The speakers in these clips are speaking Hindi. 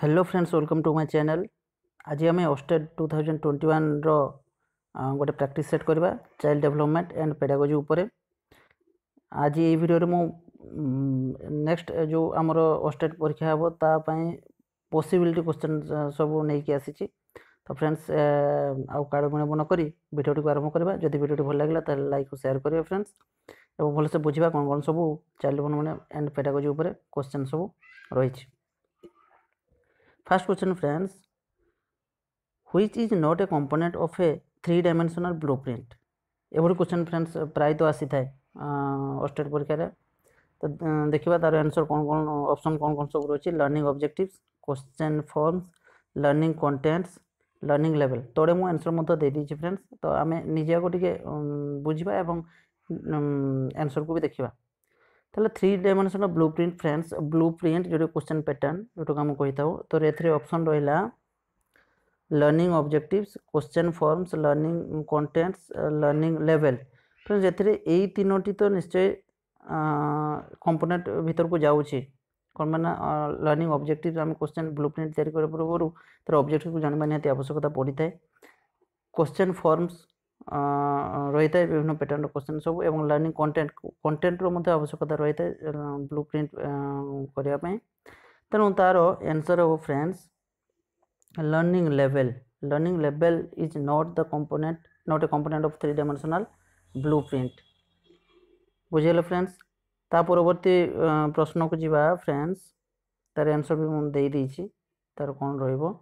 Hello friends welcome to my channel ଆଜି ଆମେ ଅଷ୍ଟେଡ୍ ଟୁ ଥାଉଜେଣ୍ଡ ଟ୍ୱେଣ୍ଟି ୱାନ୍ର ଗୋଟେ ପ୍ରାକ୍ଟିସ୍ ସେଟ୍ କରିବା ଚାଇଲ୍ଡ ଡେଭଲପମେଣ୍ଟ ଆଣ୍ଡ ପେଡାଗୋଜି ଉପରେ ଆଜି ଏଇ ଭିଡ଼ିଓରେ ମୁଁ ନେକ୍ସଟ ଯେଉଁ ଆମର ଅଷ୍ଟେଡ୍ ପରୀକ୍ଷା ହେବ ତା ପାଇଁ ପସିବିଲିଟି କ୍ୱେଶ୍ଚନ୍ ସବୁ ନେଇକି ଆସିଛି ତ ଫ୍ରେଣ୍ଡସ୍ ଆଉ କାଳ ବିଳମ୍ବ ନ କରି ଭିଡ଼ିଓଟିକୁ ଆରମ୍ଭ କରିବା ଯଦି ଭିଡ଼ିଓଟି ଭଲ ଲାଗିଲା ତାହେଲେ ଲାଇକ୍ ସେୟାର କରିବେ ଫ୍ରେଣ୍ଡସ୍ ଏବଂ ଭଲସେ ବୁଝିବା କ'ଣ କ'ଣ ସବୁ ଚାଇଲ୍ଡ ଡେଭଲପମେଣ୍ଟ ଆଣ୍ଡ ପେଡାଗୋଜି ଉପରେ କ୍ୱେଶ୍ଚନ୍ ସବୁ ରହିଛି First question friends, which is not a component of a three dimensional blueprint? এভাবে কোশ্চেন ফ্রেন্ডস প্রায়ত আসিথায় অষ্টেট পরীক্ষার তো দেখিবা তার আনসর কোন কোন অপশন কোন কোন সব রয়েছে learning objectives question forms learning contents learning level তোরে মু আনসর মধ্যে দেই দিয়েছি ফ্রেন্ডস তো আমি নিজে আগে টিকে বুঝবা এবং আনসর কু বি দেখিবা ତାହେଲେ three dimension blueprint friends blueprint ଯେଉଁଟା କ୍ୱେଶ୍ଚନ୍ ପ୍ୟାଟର୍ନ ଯେଉଁଟାକୁ ଆମେ କହିଥାଉ ତ ଏଥିରେ ଅପସନ୍ ରହିଲା learning objectives question forms learning contents learning level friends ଏଥିରେ ଏଇ ତିନୋଟି ତ ନିଶ୍ଚୟ କମ୍ପୋନେଣ୍ଟ ଭିତରକୁ ଯାଉଛି କ'ଣ ପାଇଁ ନା ଲର୍ଣ୍ଣିଂ ଅବଜେକ୍ଟିଭ୍ ଆମେ କ୍ୱେଶ୍ଚନ୍ ବ୍ଲୁ ପ୍ରିଣ୍ଟ ତିଆରି କରିବା ପୂର୍ବରୁ ତା'ର ଅବଜେକ୍ଟିଭ୍କୁ ଜାଣିବା ନିହାତି ଆବଶ୍ୟକତା ପଡ଼ିଥାଏ କ୍ୱେଶ୍ଚନ୍ ଫର୍ମସ୍ ରହିଥାଏ ବିଭିନ୍ନ ପ୍ୟାଟର୍ଣ୍ଣର କୋଶ୍ଚିନ୍ ସବୁ ଏବଂ ଲର୍ଣ୍ଣିଂ କଣ୍ଟେଣ୍ଟ କଣ୍ଟେଣ୍ଟର ମଧ୍ୟ ଆବଶ୍ୟକତା ରହିଥାଏ ବ୍ଲୁ ପ୍ରିଣ୍ଟ କରିବା ପାଇଁ ତେଣୁ ତା'ର ଏନ୍ସର୍ ହେବ friends learning level learning level is not the component not a component of three dimensional blueprint ବୁଝିଗଲେ ଫ୍ରେଣ୍ଡସ୍ ତା ପରବର୍ତ୍ତୀ ପ୍ରଶ୍ନକୁ ଯିବା ଫ୍ରେଣ୍ଡସ୍ ତା'ର ଆନ୍ସର୍ ବି ମୁଁ ଦେଇଦେଇଛି ତା'ର କ'ଣ ରହିବ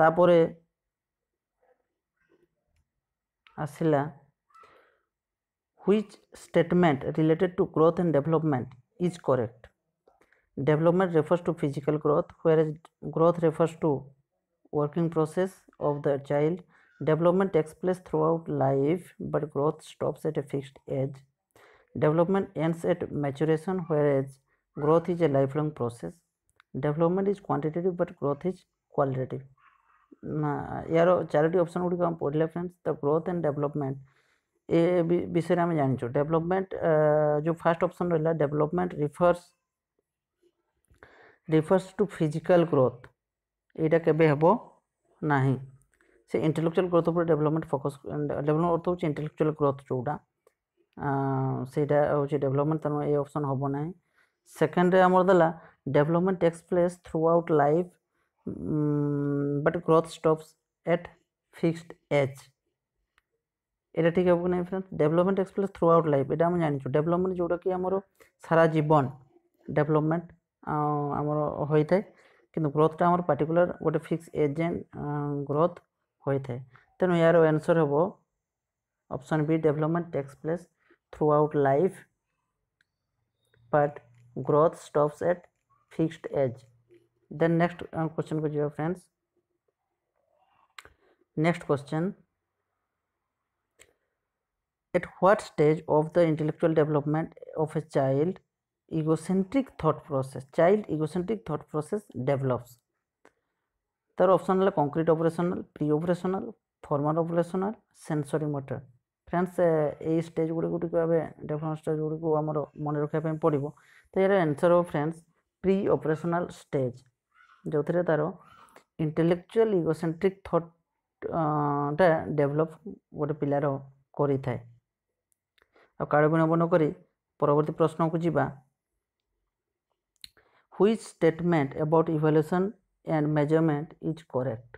ତାପରେ आसला which statement related to growth and development is correct development refers to physical growth whereas growth refers to working process of the child development takes place throughout life but growth stops at a fixed age development ends at maturation whereas growth is a lifelong process development is quantitative but growth is qualitative ୟାର ଚାରୋଟି ଅପସନ୍ ଗୁଡ଼ିକ ଆମେ ପଢ଼ିଲେ friends the growth and development ଏ ବିଷୟରେ ଆମେ ଜାଣିଛୁ ଡେଭଲପମେଣ୍ଟ ଯେଉଁ ଫାର୍ଷ୍ଟ ଅପସନ୍ ରହିଲା development refers refers to physical growth ଏଇଟା କେବେ ହେବ ନାହିଁ ସେ ଇଣ୍ଟେଲେକ୍ଚୁଆଲ ଗ୍ରୋଥ୍ ଉପରେ ଡେଭଲପମେଣ୍ଟ ଫୋକସ୍ ଡେଭଲପମେଣ୍ଟ ଅର୍ଥ ହେଉଛି ଇଣ୍ଟେଲେକ୍ଚୁଆଲ ଗ୍ରୋଥ୍ ଯେଉଁଟା ସେଇଟା ହେଉଛି ଡେଭଲପମେଣ୍ଟ ତେଣୁ ଏ ଅପସନ୍ ହେବ ନାହିଁ ସେକେଣ୍ଡରେ ଆମର ଦେଲା development takes place throughout life but growth stops at fixed age এটা ঠিক ହେବ କି ନାହିଁ friend development express throughout life ଏଇଟା ଆମେ ଜାଣିଛୁ ଡେଭଲପମେଣ୍ଟ ଯେଉଁଟାକି ଆମର ସାରା ଜୀବନ ଡେଭଲପମେଣ୍ଟ ଆମର ହୋଇଥାଏ କିନ୍ତୁ ଗ୍ରୋଥଟା ଆମର ପାର୍ଟିକୁଲାର ଗୋଟେ ଫିକ୍ସ ଏଜେଣ୍ଟ ଗ୍ରୋଥ୍ ହୋଇଥାଏ ତେଣୁ ଏହାର ଆନ୍ସର୍ ହେବ option B development takes place throughout life but growth stops at fixed age then next um, question ko jiyo friends next question at what stage of the intellectual development of a child egocentric thought process child egocentric thought process develops তার অপশন হলো concrete operational pre operational formal operational sensory motor friends এই স্টেজ গুড়িক এবে ডেভেলপমেন্ট স্টেজ গুড়িক আমার মনে রক্ষা পড়ব তো এর आंसर हो फ्रेंड्स प्री ऑपरेशनल स्टेज जो थे तार इंटेलेक्चुआल इगोसेंट्रिक थट डेभलप गोटे पिलार करें कालगुण बनक परवर्त प्रश्न को जी which statement about evaluation and measurement is correct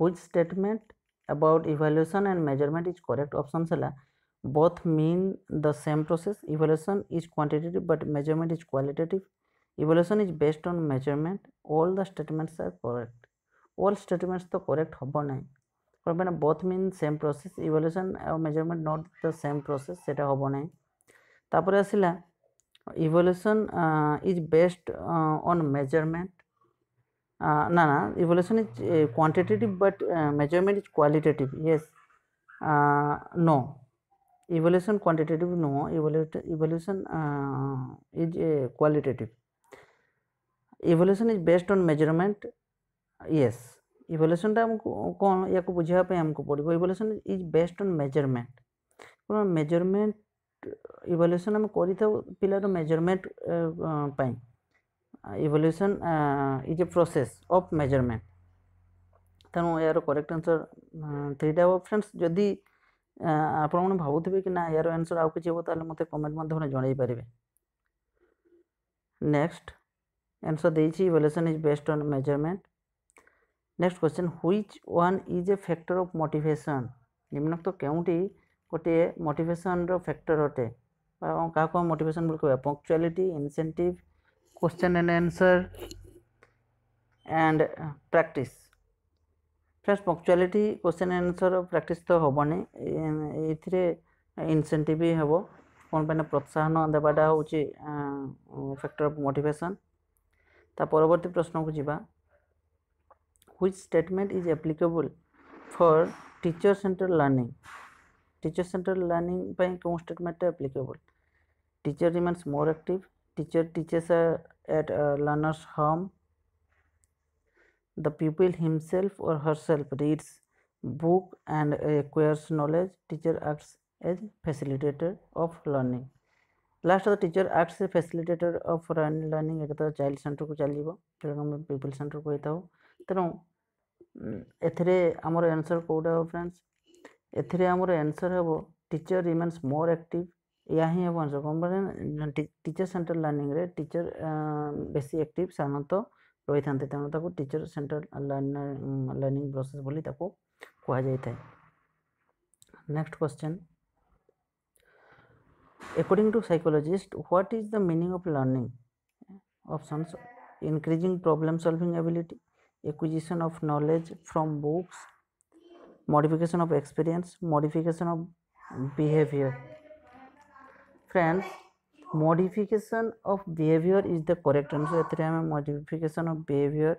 which statement about evaluation and measurement is correct option है both mean the same process evaluation is quantitative but measurement is qualitative evaluation is based on measurement all the statements are correct all statements তো করেক্ট হব না কারণ মানে both mean same process evaluation আর measurement not the same process সেটা হব না তারপরে আসিলা evaluation is based on measurement না না evaluation is quantitative but measurement is qualitative yes no evaluation quantitative no evaluation is qualitative evolution is based on measurement yes evolution टा हमको कौन या को बुझा पे हमको पड़ेगा evolution is based on measurement कोनो measurement evolution हम करी था पिला तो measurement pi evolution is a process of measurement ତେଣୁ ଏହାର କରେକ୍ଟ ଆନ୍ସର୍ ଥ୍ରୀଟା ଅପସନ୍ସ ଯଦି ଆପଣମାନେ ଭାବୁଥିବେ କି ନା ଏହାର ଆନ୍ସର୍ ଆଉ କିଛି ହେବ ତାହେଲେ ମୋତେ କମେଣ୍ଟ ମାଧ୍ୟମରେ ଜଣାଇ ପାରିବେ ନେକ୍ସଟ অ্যান্সার দিয়েছি evaluation is based on measurement next question which one is a factor of motivation নিম্নোক্ত কেউটি ଗୋଟିଏ ମୋଟିଭେସନ୍ର ଫ୍ୟାକ୍ଟର ଅଟେ କାହାକୁ ଆମେ ମୋଟିଭେସନ୍ ବୋଲି କହିବା punctuality incentive question and answer and practice first punctuality question answer practice ତ ହେବନି ଏଥିରେ ଇନସେଣ୍ଟିଭ୍ ବି ହେବ କ'ଣ ପାଇଁ ନା ପ୍ରୋତ୍ସାହନ ଦେବାଟା ହେଉଛି ଫ୍ୟାକ୍ଟର ଅଫ୍ ମୋଟିଭେସନ୍ ତା ପରବର୍ତ୍ତୀ ପ୍ରଶ୍ନକୁ ଯିବା which statement is applicable for teacher centred learning teacher centred learning ପାଇଁ କେଉଁ ଷ୍ଟେଟମେଣ୍ଟଟା applicable teacher remains more active teacher teachers at learners home the pupil himself or herself reads book and acquires knowledge teacher acts as facilitator of learning last the teacher act facilitator of learning एक चाइल्ड सेन्टर को चलो जो पीपल सेन्टर कोई था तेनालीर एनसर कौटा हाँ फ्रेंड्स एमर एनसर हे टीचर रिमेन्स मोर आक्ट या ही हम आंसर कौन पड़े टीचर सेन्टर लर्णिंग में टीचर बेस आक्ट साधारण रही था तेनाली टीचर सेन्टर लर्णिंग प्रोसेस कह जाए next question according to psychologist what is the meaning of learning options increasing problem solving ability acquisition of knowledge from books modification of experience modification of behavior friends modification of behavior is the correct answer एथिरे हमें modification of behavior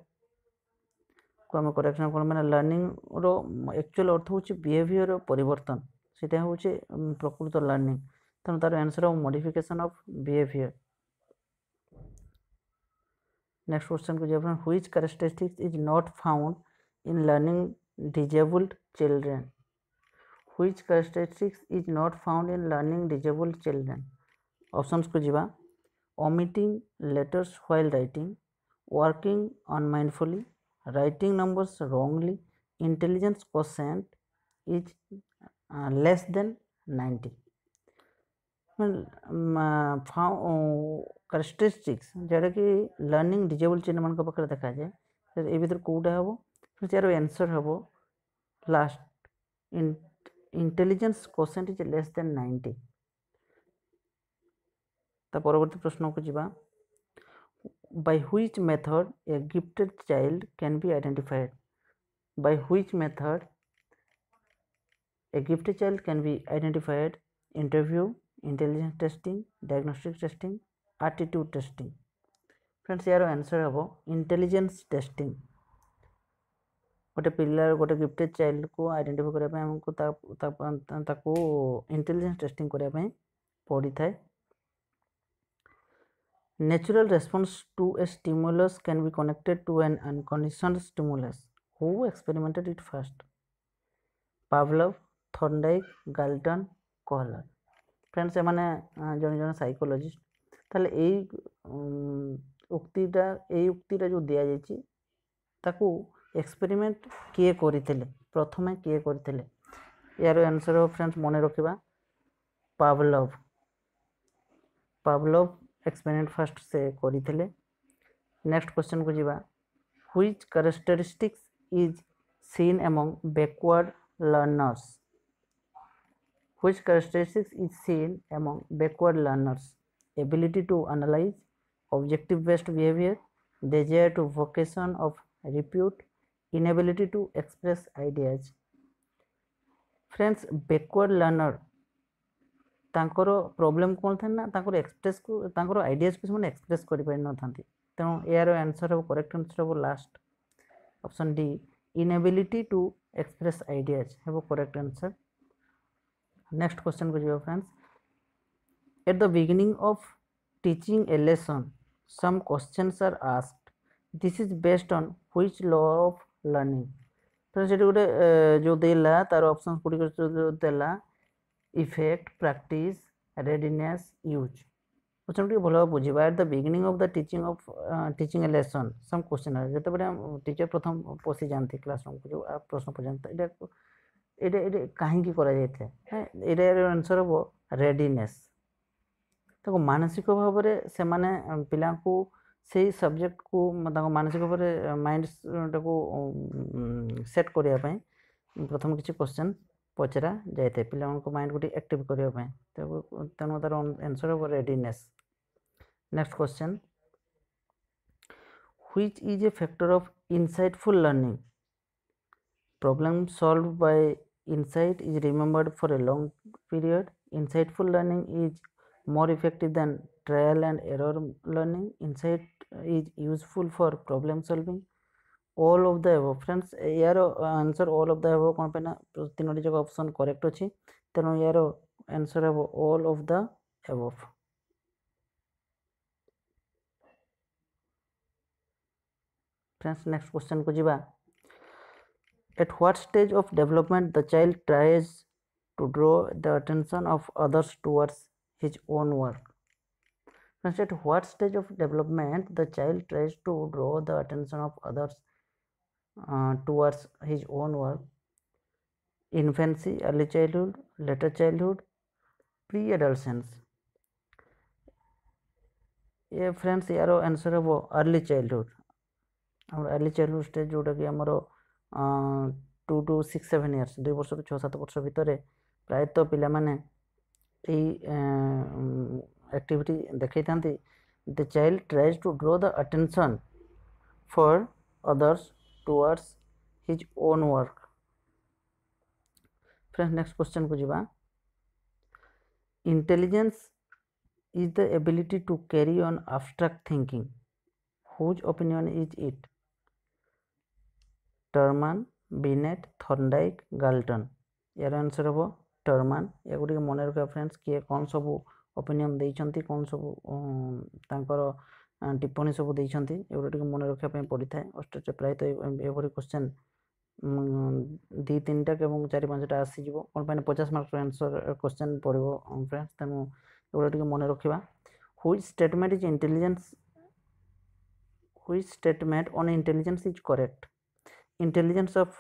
को हमें correct answer कोन माने learning रो actual अर्थ होछि behavior रो परिवर्तन सेटा होछि प्रकृत learning तार तेनालीर modification of behaviour next question को जब which characteristics is not found in learning disabled children which characteristics is not found in learning disabled children options को जी omitting letters while writing working unmindfully writing numbers wrongly intelligence quotient is less than ninety characteristics जोटा कि लर्निंग डिजेबल चेन मान पाखे देखा जाए ये कौटा हम फिर एनसर हे last intelligence question is less than ninety परवर्ती प्रश्न को जी by which method a gifted child can be identified by which method a gifted child can be identified interview intelligence testing diagnostic testing aptitude testing friends ଏହାର ଆନ୍ସର୍ ହେବ ଇଣ୍ଟେଲିଜେନ୍ସ ଟେଷ୍ଟିଂ ଗୋଟେ ପିଲାର ଗୋଟେ ଗିଫ୍ଟେଡ଼୍ ଚାଇଲ୍ଡକୁ ଆଇଡେଣ୍ଟିଫାଇ କରିବା ପାଇଁ ଆମକୁ ତାକୁ ଇଣ୍ଟେଲିଜେନ୍ସ ଟେଷ୍ଟିଂ କରିବା ପାଇଁ ପଡ଼ିଥାଏ natural response to a stimulus can be connected to an unconditioned stimulus who experimented it first Pavlov Thorndike Galton Kohler friend সেমানে জনে জনে সাইকোলজিস্ট তাহলে এই ଉକ୍ତିଟା ଏଇ ଉକ୍ତିଟା ଯେଉଁ ଦିଆଯାଇଛି ତାକୁ ଏକ୍ସପେରିମେଣ୍ଟ କିଏ କରିଥିଲେ ପ୍ରଥମେ କିଏ କରିଥିଲେ ଏହାର ଆନ୍ସର୍ ଫ୍ରେଣ୍ଡସ୍ ମନେ ରଖିବା ପାଭଲଭ ପାଭଲଭ ଏକ୍ସପେରିମେଣ୍ଟ ଫାର୍ଷ୍ଟ ସେ କରିଥିଲେ ନେକ୍ସଟ କ୍ୱେଶ୍ଚନକୁ ଯିବା which characteristics is seen among backward learners which characteristics is seen among backward learners ability to analyze objective based behavior desire to vocation of repute inability to express ideas friends backward learner ତାଙ୍କର ପ୍ରୋବ୍ଲେମ୍ କ'ଣ ଥାଏ ନା ତାଙ୍କର ଏକ୍ସପ୍ରେସ୍କୁ ତାଙ୍କର ଆଇଡ଼ିଆସ୍କୁ ସେମାନେ ଏକ୍ସପ୍ରେସ୍ କରିପାରିନଥାନ୍ତି ତେଣୁ ଏହାର ଆନ୍ସର୍ ହେବ କରେକ୍ଟ ଆନ୍ସର୍ ହେବ last option D inability to express ideas ହେବ କରେକ୍ଟ ଆନ୍ସର୍ नेक्स्ट क्वेश्चन को जो friends at the beginning of teaching a lesson some question are asked this is based on which law of learning friends ये गोटे जो दे तार अपसन गुड जो देला effect practice readiness use question टी भल बुझा at the beginning of the teaching of teaching a lesson some question are जो टीचर प्रथम पशि जाती क्लासरूम को जो प्रश्न पचाते ଏଇଟା ଏଇଟା କାହିଁକି କରାଯାଇଥାଏ ଏଇଟାର ଆନ୍ସର୍ ହେବ ରେଡ଼ିନେସ୍ ତାକୁ ମାନସିକ ଭାବରେ ସେମାନେ ପିଲାଙ୍କୁ ସେଇ ସବଜେକ୍ଟକୁ ତାଙ୍କ ମାନସିକ ଭାବରେ ମାଇଣ୍ଡଟାକୁ ସେଟ୍ କରିବା ପାଇଁ ପ୍ରଥମ କିଛି କ୍ୱେଶ୍ଚନ୍ ପଚରା ଯାଇଥାଏ ପିଲାମାନଙ୍କ ମାଇଣ୍ଡକୁ ଟିକେ ଆକ୍ଟିଭ୍ କରିବା ପାଇଁ ତେଣୁ ତା'ର ଆନ୍ସର୍ ହେବ readiness next question which is a factor of insightful learning problem solved by Insight is remembered for a long period. Insightful learning is more effective than trial and error learning. Insight is useful for problem solving. All of the above friends ইয়ার answer all of the above କ'ଣ ପାଇଁ ନା ତିନୋଟି ଯାକ ଅପସନ୍ କରେକ୍ଟ ଅଛି ତେଣୁ ୟାର ଆନ୍ସର ହେବ all of the above friends next କ୍ୱେଶ୍ଚନକୁ ଯିବା At what stage of development the child tries to draw the attention of others towards his own work? at what stage of development the child tries to draw the attention of others uh, towards his own work? Infancy, early childhood, later childhood, pre-adolescence. ଏ ଫ୍ରେଣ୍ଡସ୍ ୟାର ଆନ୍ସର୍ ହେବ early childhood early childhood stage, stage ଯେଉଁଟାକି two to six seven years ଦୁଇ ବର୍ଷରୁ ଛଅ ସାତ ବର୍ଷ ଭିତରେ ପ୍ରାୟତଃ ପିଲାମାନେ ଏଇ ଆକ୍ଟିଭିଟି ଦେଖାଇଥାନ୍ତି the child tries to draw the attention for others towards his own work friend next କ୍ୱେଶ୍ଚନକୁ ଯିବା intelligence is the ability to carry on abstract thinking whose opinion is it Terman Binet Thorndike Galton यार आंसर हम टर्मान युड़ी मन रखा फ्रेंड्स किए कौन सब ओपिनियन दे कौन सब टिप्पणी सब देखिए मन रखापी पड़ी था अस्ट्रेलिया प्रायत यह क्वेश्चन दु तीन टाइम चार पाँचटा आसीज कौन पचास मार्क आंसर क्वेश्चन पड़ो फ्रेंड्स तेनाली मन रखा which statement is intelligence which statement on intelligence is correct intelligence of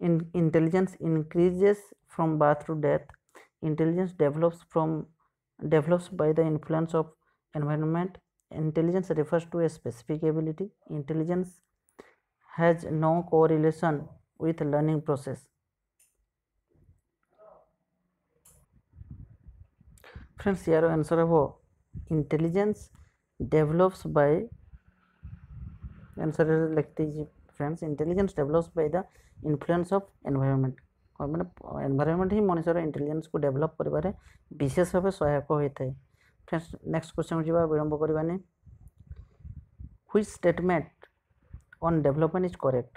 in, intelligence increases from birth to death intelligence develops from develops by the influence of environment intelligence refers to a specific ability intelligence has no correlation with learning process friends here answer of intelligence develops by answer ଲେଖିଦେଇଛି friends intelligence develops by the influence of environment ମାନେ ଏନଭାଇରନମେଣ୍ଟ ହିଁ ମଣିଷର ଇଣ୍ଟେଲିଜେନ୍ସକୁ ଡେଭଲପ୍ କରିବାରେ ବିଶେଷ ଭାବେ ସହାୟକ ହୋଇଥାଏ ଫ୍ରେଣ୍ଡସ୍ ନେକ୍ସଟ କ୍ୱେଶ୍ଚନ୍ ଯିବା ବିଳମ୍ବ କରିବାନି which statement on development is correct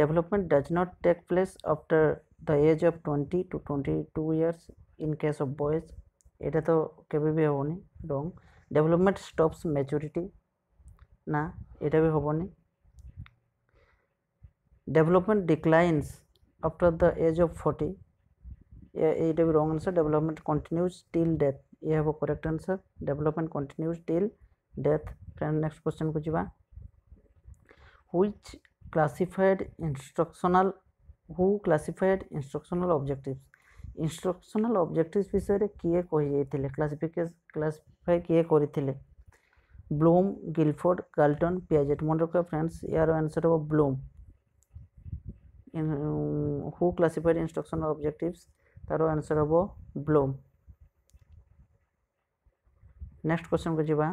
development does not take place after the age of twenty two twenty two years in case of boys ଏଇଟା ତ କେବେ ବି ହେବନି ରଙ୍ଗ ଡେଭଲପମେଣ୍ଟ ଷ୍ଟପ୍ସ ମେଚୁରିଟି ନା ଏଇଟା ବି ହେବନି development declines after the age of 40 yeah, it will be wrong answer development continues till death ये हम correct answer development continues till death friend next question को जीवा which classified instructional who classified instructional objectives instructional objectives विषय किए कही क्लासिफिके क्लासिफाई किए करते ब्लूम गिलफोर्ड गाल्टन पियाजेट मन रखा फ्रेंड्स यार आंसर हो Bloom who classified instructional objectives ତାର ଆନ୍ସର୍ ହେବ ବ୍ଲୋମ୍ ନେକ୍ସଟ କ୍ୱେଶ୍ଚନକୁ ଯିବା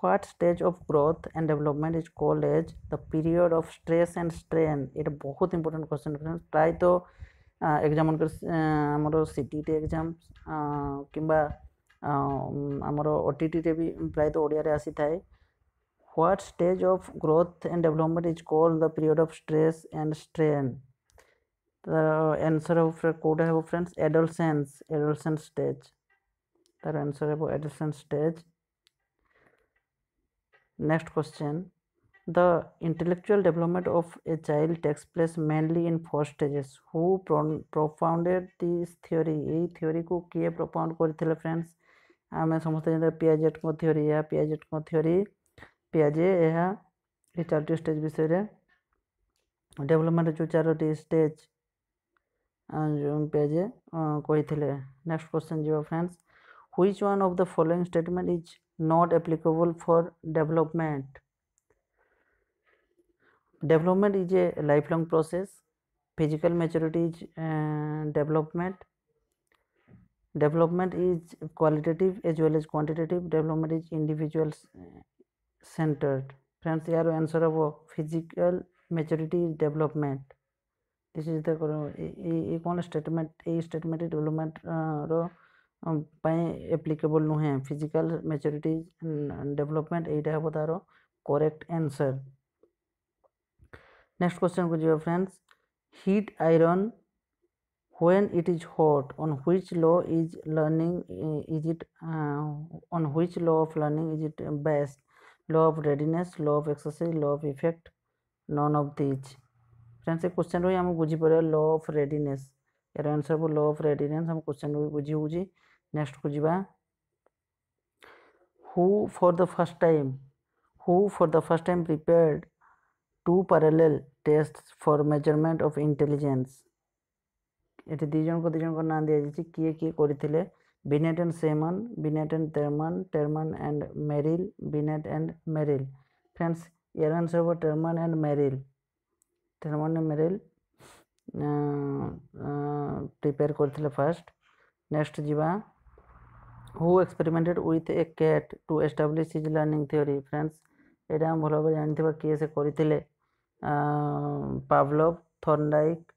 what stage of growth and development is called as the period of stress and strain ଏଇଟା ବହୁତ ଇମ୍ପୋର୍ଟାଣ୍ଟ କ୍ୱେଶ୍ଚନ୍ ଫ୍ରେଣ୍ଡ ପ୍ରାୟତଃ ଏକ୍ଜାମ୍ ମାନଙ୍କର ଆମର ସି ଟି ଟି ଏକ୍ଜାମ୍ କିମ୍ବା ଆମର ଓ ଟି ଟିରେ ବି ପ୍ରାୟତଃ ଓଡ଼ିଆରେ ଆସିଥାଏ What stage of growth and development is called the period of stress and strain? तार आंसर कौटा हे फ्रेंड्स एडोलसेंस एडोलसेंस स्टेज तार आंसर हे adolescence stage next question the intellectual development of a child takes place mainly in four stages who propounded this theory यही थियोरी को किए प्रोफाउंड करते फ्रेंड्स आम समस्ते जानते पियाजेट थियोरी या पियाजेट थियोरी ପିଆଜି ଏହା ଏ ଚାରୋଟି ଷ୍ଟେଜ୍ ବିଷୟରେ ଡେଭଲପମେଣ୍ଟ ଯେଉଁ ଚାରୋଟି ଷ୍ଟେଜ୍ ପିଆଜି କହିଥିଲେ ନେକ୍ସଟ କ୍ୱେଶ୍ଚନ୍ ଯିବା friends which one of the following statement is not applicable for development development is a lifelong process physical maturity is uh, development development is qualitative as well as quantitative development is individuals centered friends यार आंसर है वो physical maturity is development this is the ये कौन स्टेटमेंट ये स्टेटमेंट डेवलपमेंट रो ପାଇଁ ଆପ୍ଲିକେବଲ୍ ନୁହେଁ ଫିଜିକାଲ୍ ମେଚୁରିଟି ଡେଭଲପମେଣ୍ଟ ଏଇଟା ହେବ ତା'ର କରେକ୍ଟ ଆନ୍ସର୍ ନେକ୍ସଟ କ୍ୱେଶ୍ଚନ୍କୁ ଯିବା friends hit iron when it is hot on which law is learning is it uh, on which law of learning is it based law of readiness law of exercise law of effect none of these friends ये क्वेश्चन रही आम बुझीपर पार लॉ ऑफ यार आंसर हम लॉ ऑफ रेडीनेस हम क्वेश्चन बुझी हो नेक्स्ट को जी who for the first time who for the first time prepared to parallel test for measurement of intelligence ये दिजन को दिजन को ना दि जाए किए किए करते Binet and Simon, Binet and Terman, Terman and Merrill, Binet and Merrill. Friends, your answer was Terman and Merrill. Terman and Merrill prepare करते फर्स्ट नेक्स्ट जीवा who experimented with a cat to establish is learning theory friends यहाँ आम भल भाव जानवा किए से करते Pavlov Thorndike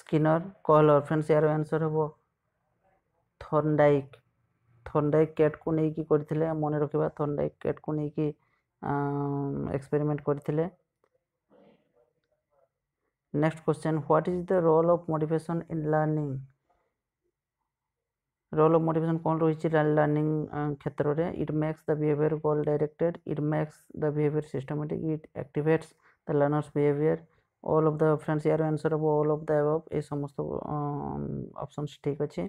Skinner Kohler friends यार आंसर हम ଥଣ୍ଡାଇକ୍ ଥଣ୍ଡାଇକ୍ କ୍ୟାଟ୍କୁ ନେଇକି କରିଥିଲେ ମନେ ରଖିବା ଥଣ୍ଡାଇକ୍ କ୍ୟାଟ୍କୁ ନେଇକି ଏକ୍ସପେରିମେଣ୍ଟ କରିଥିଲେ next question what is the role of motivation in learning role of motivation କ'ଣ ରହିଛି ଲର୍ଣ୍ଣିଂ କ୍ଷେତ୍ରରେ it makes the behaviour goal directed it makes the behaviour systematic it activates the learners behaviour all of the options your answer হব অল অফ দ্য অ্যাবভ এই সমস্ত অপশানস ঠিক আছে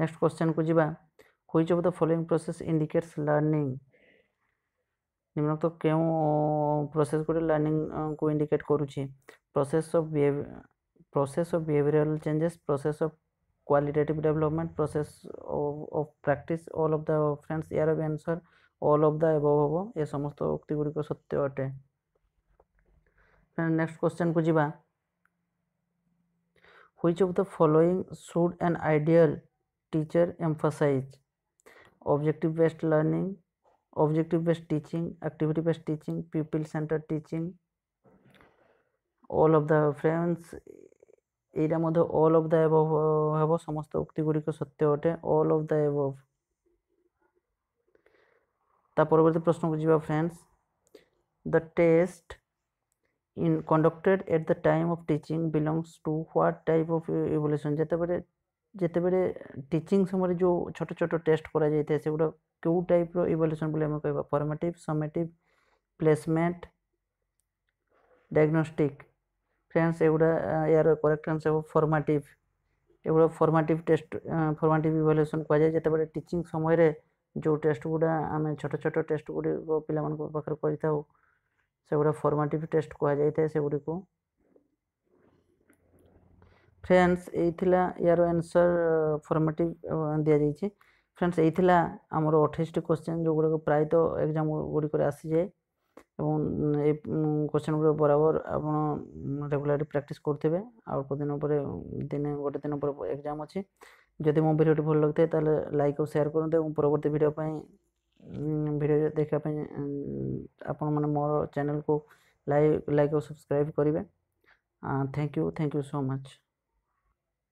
ନେକ୍ସଟ କ୍ୱେଶ୍ଚନକୁ ଯିବା which of the following process indicates learning ନିମ୍ନୋକ୍ତ କେଉଁ ପ୍ରୋସେସ୍ ଗୋଟେ ଲର୍ଣ୍ଣିଂକୁ ଇଣ୍ଡିକେଟ୍ କରୁଛି process of process of behavioural changes process of qualitative development process of practice all of the the friends here of answer all of the above হব এ সমস্ত উক্তি গুড়িক সত্য অটে নেক্সট কোশ্চেন কু যা which of the following should teacher emphasize objective based learning objective based teaching activity based teaching people centered teaching all of the friends এইটা মধ্যে অল অফ দ্য অ্যাবভ হব সমস্ত উক্তিগুলিকে সত্য ওঠে অল অফ দ্য অ্যাবভ তা পরবর্তী প্রশ্নকু যা friends the test in conducted at the time of teaching belongs to what type of evolution যেতে পারে ଯେତେବେଳେ ଟିଚିଂ ସମୟରେ ଯେଉଁ ଛୋଟ ଛୋଟ ଟେଷ୍ଟ କରାଯାଇଥାଏ ସେଗୁଡ଼ା କେଉଁ ଟାଇପ୍ର ଇଭାଲୁଏସନ୍ ବୋଲି ଆମେ କହିବା formative summative placement diagnostic friends ଏଗୁଡ଼ା ଏହାର କରେକ୍ଟ ଆନ୍ସର୍ ହେବ ଫର୍ମାଟିଭ୍ ଏଗୁଡ଼ା ଫର୍ମାଟିଭ୍ ଟେଷ୍ଟ ଫର୍ମାଟିଭ୍ ଇଭାଲୁଏସନ୍ କୁହାଯାଏ ଯେତେବେଳେ ଟିଚିଂ ସମୟରେ ଯେଉଁ ଟେଷ୍ଟ ଗୁଡ଼ା ଆମେ ଛୋଟ ଛୋଟ ଟେଷ୍ଟ ଗୁଡ଼ିକ ପିଲାମାନଙ୍କ ପାଖରେ କରିଥାଉ ସେଗୁଡ଼ା ଫର୍ମାଟିଭ୍ ଟେଷ୍ଟ କୁହାଯାଇଥାଏ ସେଗୁଡ଼ିକୁ ফ্রেন্ডস এই ইয়ার আনসর ফর্মেটিভ দিয়া যাইছে ফ্রেন্ডস এই আমার অঠেইশটি কোশ্চেন যেগুড়াক প্রায়ত এক্সাম গুড়িকরে আসিযায়ে এবং এই কোশ্চেন গুলো বরাবর আপনার রেগুলারলি প্র্যাকটিস করতে আর দিন পরে দিনে গোটে দিন পরে এক্সাম আছে যদি মো ভিডিওটি ভালো লাগতে তাহলে লাইক ও সেয়ার করতে এবং পরবর্তী ভিডিও পাই ভিডিও দেখা পাই আপন মানে মোর চ্যানেল কু লাইক লাইক ও সবসক্রাইব করিবে thank you thank you so মচ